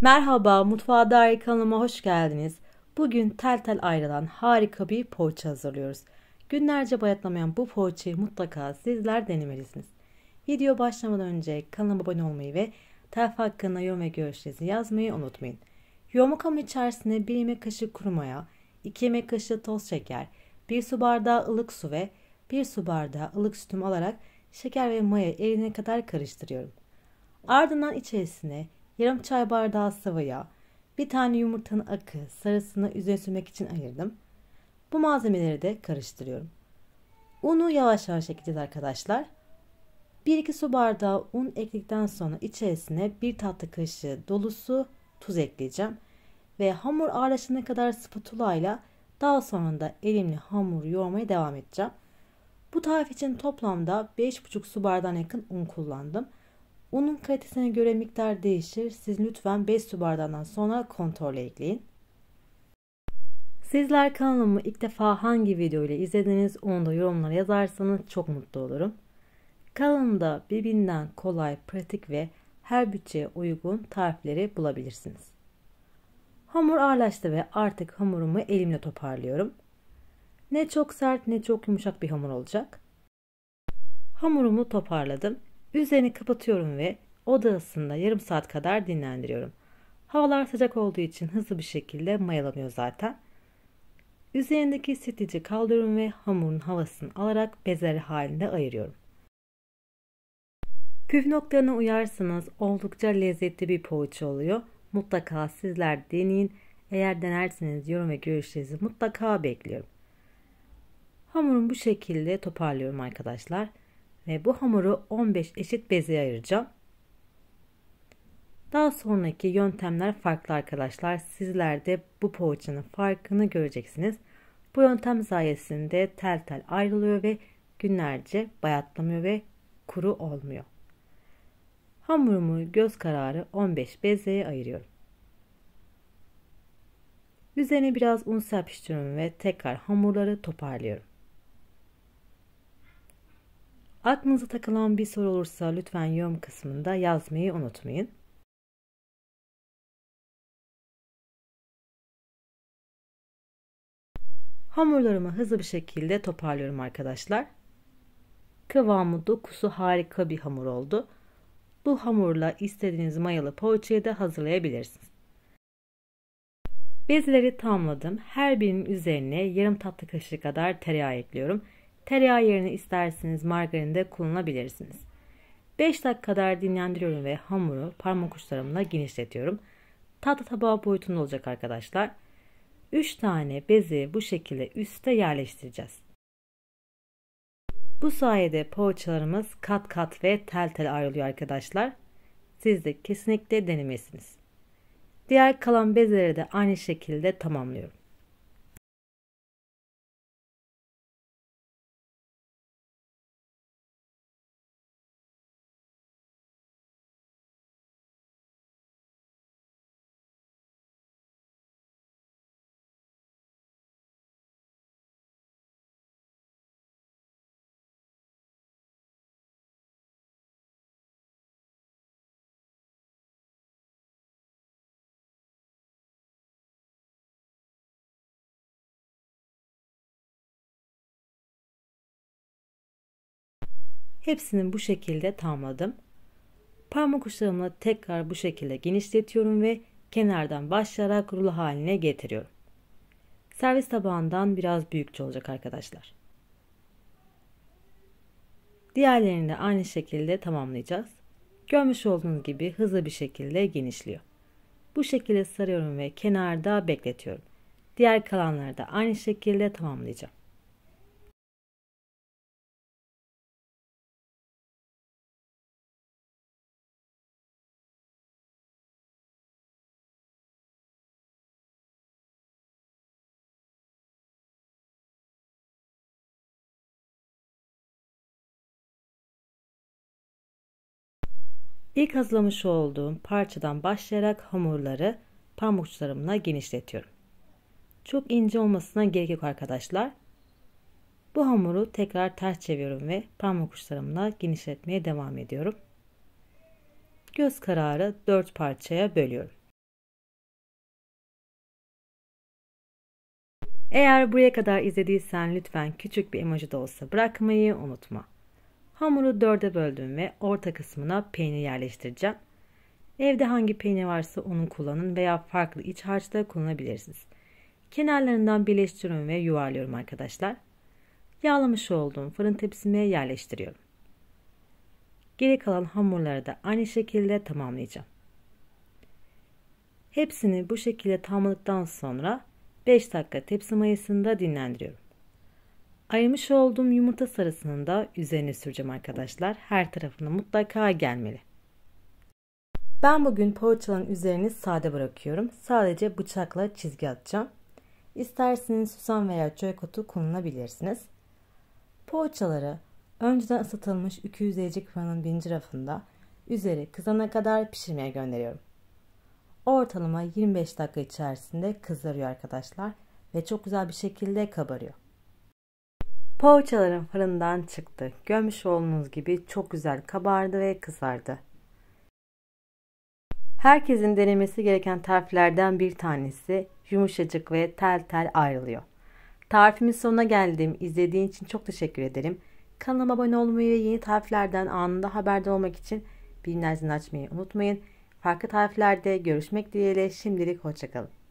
Merhaba, Mutfağa Dair kanalıma hoş geldiniz. Bugün tel tel ayrılan harika bir poğaça hazırlıyoruz. Günlerce bayatlamayan bu poğaçayı mutlaka sizler denemelisiniz. Video başlamadan önce kanalıma abone olmayı ve tarif hakkında yorum ve görüşlerinizi yazmayı unutmayın. Yoğurma içerisine 1 yemek kaşığı kuru maya, 2 yemek kaşığı toz şeker, 1 su bardağı ılık su ve 1 su bardağı ılık sütüm alarak şeker ve maya erine kadar karıştırıyorum. Ardından içerisine yarım çay bardağı sıvı yağ, bir tane yumurtanın akı, sarısını üzerine sürmek için ayırdım. Bu malzemeleri de karıştırıyorum. Unu yavaş yavaş ekleyeceğiz arkadaşlar. 1-2 su bardağı un ekledikten sonra içerisine 1 tatlı kaşığı dolusu tuz ekleyeceğim. Ve hamur ağırlaşana kadar spatula ile daha sonra da elimle hamur yoğurmaya devam edeceğim. Bu tarif için toplamda 5,5 su bardağına yakın un kullandım. Unun kalitesine göre miktar değişir. Siz lütfen 5 su bardağından sonra kontrole ekleyin. Sizler kanalımı ilk defa hangi video ile izlediniz onu da yorumlara yazarsanız çok mutlu olurum. Kanalımda birbirinden kolay, pratik ve her bütçeye uygun tarifleri bulabilirsiniz. Hamur ağırlaştı ve artık hamurumu elimle toparlıyorum. Ne çok sert ne çok yumuşak bir hamur olacak. Hamurumu toparladım. Üzerini kapatıyorum ve oda ısında yarım saat kadar dinlendiriyorum. Havalar sıcak olduğu için hızlı bir şekilde mayalanıyor zaten. Üzerindeki ısıtıcı kaldırıyorum ve hamurun havasını alarak bezer halinde ayırıyorum. Küf noktalarına uyarsanız oldukça lezzetli bir poğaça oluyor. Mutlaka sizler deneyin. Eğer denerseniz yorum ve görüşlerinizi mutlaka bekliyorum. Hamurumu bu şekilde toparlıyorum arkadaşlar. Ve bu hamuru 15 eşit beze ayıracağım. Daha sonraki yöntemler farklı arkadaşlar. Sizler de bu poğaçanın farkını göreceksiniz. Bu yöntem sayesinde tel tel ayrılıyor ve günlerce bayatlamıyor ve kuru olmuyor. Hamurumu göz kararı 15 bezeye ayırıyorum. Üzerine biraz un serpiştiriyorum ve tekrar hamurları toparlıyorum. Aklınıza takılan bir soru olursa lütfen yorum kısmında yazmayı unutmayın. Hamurlarımı hızlı bir şekilde toparlıyorum arkadaşlar. Kıvamı dokusu harika bir hamur oldu. Bu hamurla istediğiniz mayalı poğaçayı da hazırlayabilirsiniz. Bezleri tamladım. Her birinin üzerine yarım tatlı kaşığı kadar tereyağı ekliyorum. Tereyağı yerine isterseniz margarin de kullanabilirsiniz. 5 dakika kadar dinlendiriyorum ve hamuru parmak uçlarımla genişletiyorum. Tatlı tabağı boyutunda olacak arkadaşlar. 3 tane bezi bu şekilde üste yerleştireceğiz. Bu sayede poğaçalarımız kat kat ve tel tel ayrılıyor arkadaşlar. Siz de kesinlikle denemesiniz. Diğer kalan bezeleri de aynı şekilde tamamlıyorum. Hepsini bu şekilde tamladım. Parmak uçlarımla tekrar bu şekilde genişletiyorum ve kenardan başlayarak rulo haline getiriyorum. Servis tabağından biraz büyükçe olacak arkadaşlar. Diğerlerini de aynı şekilde tamamlayacağız. Görmüş olduğunuz gibi hızlı bir şekilde genişliyor. Bu şekilde sarıyorum ve kenarda bekletiyorum. Diğer kalanları da aynı şekilde tamamlayacağım. İlk hazırlamış olduğum parçadan başlayarak hamurları pamukçularımla genişletiyorum. Çok ince olmasına gerek yok arkadaşlar. Bu hamuru tekrar ters çeviriyorum ve parmak uçlarımla genişletmeye devam ediyorum. Göz kararı 4 parçaya bölüyorum. Eğer buraya kadar izlediysen lütfen küçük bir emoji de olsa bırakmayı unutma. Hamuru dörde böldüm ve orta kısmına peynir yerleştireceğim. Evde hangi peynir varsa onu kullanın veya farklı iç harçta kullanabilirsiniz. Kenarlarından birleştiriyorum ve yuvarlıyorum arkadaşlar. Yağlamış olduğum fırın tepsime yerleştiriyorum. Geri kalan hamurları da aynı şekilde tamamlayacağım. Hepsini bu şekilde tamamladıktan sonra 5 dakika tepsi mayasında dinlendiriyorum. Ayırmış olduğum yumurta sarısının da üzerine süreceğim arkadaşlar. Her tarafına mutlaka gelmeli. Ben bugün poğaçaların üzerini sade bırakıyorum. Sadece bıçakla çizgi atacağım. İsterseniz susam veya çörek otu kullanabilirsiniz. Poğaçaları önceden ısıtılmış 200 derece fırının birinci rafında üzeri kızana kadar pişirmeye gönderiyorum. Ortalama 25 dakika içerisinde kızarıyor arkadaşlar ve çok güzel bir şekilde kabarıyor. Poğaçaların fırından çıktı. Görmüş olduğunuz gibi çok güzel kabardı ve kızardı. Herkesin denemesi gereken tariflerden bir tanesi yumuşacık ve tel tel ayrılıyor. Tarifimin sonuna geldim. İzlediğin için çok teşekkür ederim. Kanalıma abone olmayı ve yeni tariflerden anında haberdar olmak için bildirim açmayı unutmayın. Farklı tariflerde görüşmek dileğiyle şimdilik hoşçakalın.